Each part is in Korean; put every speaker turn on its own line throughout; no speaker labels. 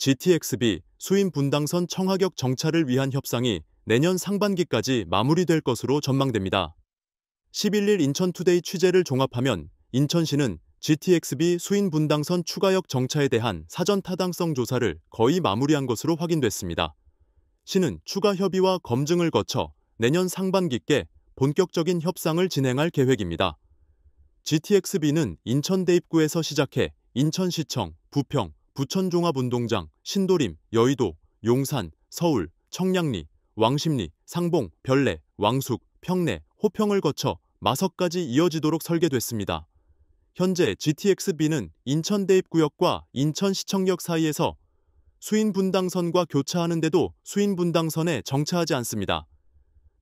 GTXB 수인 분당선 청하격 정차를 위한 협상이 내년 상반기까지 마무리될 것으로 전망됩니다. 11일 인천투데이 취재를 종합하면 인천시는 GTXB 수인 분당선 추가역 정차에 대한 사전 타당성 조사를 거의 마무리한 것으로 확인됐습니다. 시는 추가 협의와 검증을 거쳐 내년 상반기께 본격적인 협상을 진행할 계획입니다. GTXB는 인천 대입구에서 시작해 인천시청, 부평, 부천종합운동장, 신도림, 여의도, 용산, 서울, 청량리, 왕십리, 상봉, 별내, 왕숙, 평내, 호평을 거쳐 마석까지 이어지도록 설계됐습니다. 현재 GTX-B는 인천 대입구역과 인천시청역 사이에서 수인분당선과 교차하는데도 수인분당선에 정차하지 않습니다.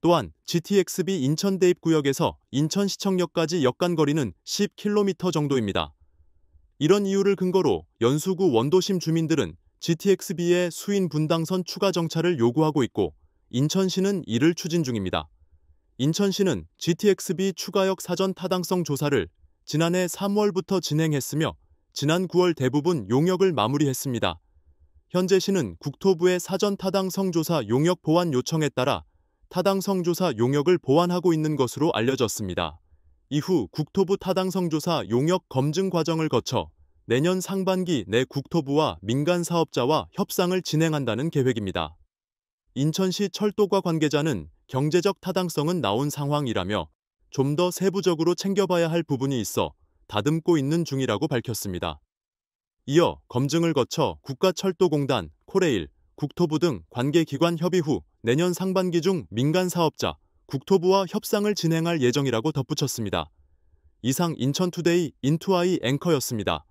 또한 GTX-B 인천 대입구역에서 인천시청역까지 역간 거리는 10km 정도입니다. 이런 이유를 근거로 연수구 원도심 주민들은 GTX-B의 수인 분당선 추가 정차를 요구하고 있고 인천시는 이를 추진 중입니다. 인천시는 GTX-B 추가역 사전 타당성 조사를 지난해 3월부터 진행했으며 지난 9월 대부분 용역을 마무리했습니다. 현재 시는 국토부의 사전 타당성 조사 용역 보완 요청에 따라 타당성 조사 용역을 보완하고 있는 것으로 알려졌습니다. 이후 국토부 타당성 조사 용역 검증 과정을 거쳐 내년 상반기 내 국토부와 민간 사업자와 협상을 진행한다는 계획입니다. 인천시 철도과 관계자는 경제적 타당성은 나온 상황이라며 좀 더 세부적으로 챙겨봐야 할 부분이 있어 다듬고 있는 중이라고 밝혔습니다. 이어 검증을 거쳐 국가철도공단, 코레일, 국토부 등 관계기관 협의 후 내년 상반기 중 민간 사업자, 국토부와 협상을 진행할 예정이라고 덧붙였습니다. 이상 인천투데이 인투아이 앵커였습니다.